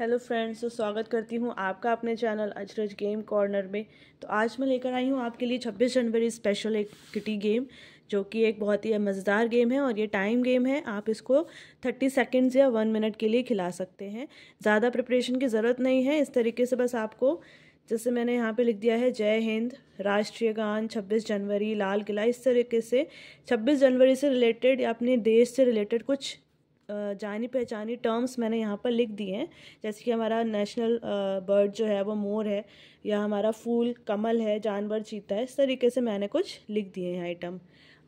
hello friends तो स्वागत करती हूँ आपका अपने चैनल अजरज गेम कॉर्नर में तो आज मैं लेकर आई हूँ आपके लिए 26 जनवरी स्पेशल एक किटी गेम जो कि एक बहुत ही मज़ेदार गेम है और ये टाइम गेम है आप इसको 30 सेकंड्स या वन मिनट के लिए खिला सकते हैं ज़्यादा प्रिपरेशन की ज़रूरत नहीं है इस तरीके से बस आपको जैसे मैंने यहाँ पे लिख दिया है जय हिंद राष्ट्रीय गान 26 जनवरी लाल किला इस तरीके से 26 जनवरी से रिलेटेड या अपने देश से रिलेटेड कुछ जानी पहचानी टर्म्स मैंने यहाँ पर लिख दिए हैं जैसे कि हमारा नेशनल बर्ड जो है वो मोर है या हमारा फूल कमल है जानवर चीता है इस तरीके से मैंने कुछ लिख दिए हैं आइटम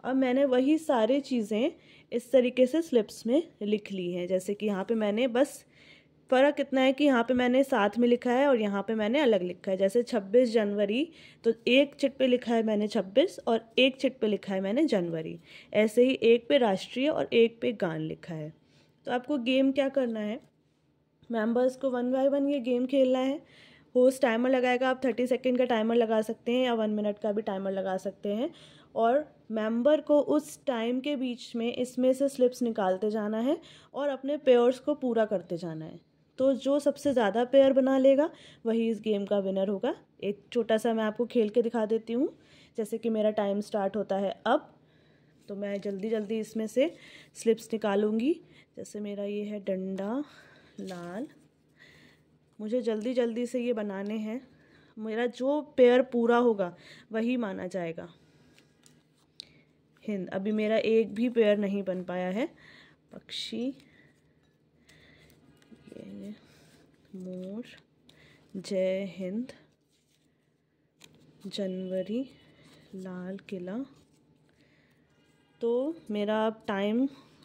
अब मैंने वही सारे चीज़ें इस तरीके से स्लिप्स में लिख ली हैं जैसे कि यहाँ पे मैंने बस फ़र्क इतना है कि यहाँ पे मैंने साथ में लिखा है और यहाँ पे मैंने अलग लिखा है जैसे 26 जनवरी तो एक चिट पे लिखा है मैंने 26 और एक चिट पे लिखा है मैंने जनवरी ऐसे ही एक पे राष्ट्रीय और एक पे गान लिखा है तो आपको गेम क्या करना है मेंबर्स को वन बाय वन ये गेम खेलना है होस्ट टाइमर लगाएगा आप थर्टी सेकेंड का टाइमर लगा सकते हैं या वन मिनट का भी टाइमर लगा सकते हैं और मेंबर को उस टाइम के बीच में इसमें से स्लिप्स निकालते जाना है और अपने पेयर्स को पूरा करते जाना है तो जो सबसे ज़्यादा पेयर बना लेगा वही इस गेम का विनर होगा एक छोटा सा मैं आपको खेल के दिखा देती हूँ जैसे कि मेरा टाइम स्टार्ट होता है अब तो मैं जल्दी जल्दी इसमें से स्लिप्स निकालूंगी जैसे मेरा ये है डंडा लाल मुझे जल्दी जल्दी से ये बनाने हैं मेरा जो पेयर पूरा होगा वही माना जाएगा हिंद अभी मेरा एक भी पेयर नहीं बन पाया है पक्षी ये ये मोर जय हिंद जनवरी लाल किला तो मेरा अब टाइम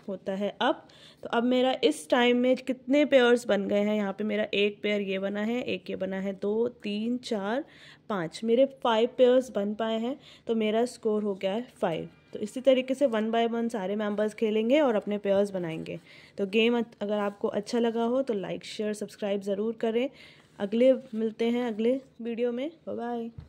होता है अब तो अब मेरा इस टाइम में कितने पेयर्स बन गए हैं यहाँ पे मेरा एक पेयर ये बना है एक ये बना है दो तीन चार पाँच मेरे फाइव पेयर्स बन पाए हैं तो मेरा स्कोर हो गया है फाइव तो इसी तरीके से वन बाय वन सारे मेंबर्स खेलेंगे और अपने पेयर्स बनाएंगे तो गेम अगर आपको अच्छा लगा हो तो लाइक शेयर सब्सक्राइब ज़रूर करें अगले मिलते हैं अगले वीडियो में बाय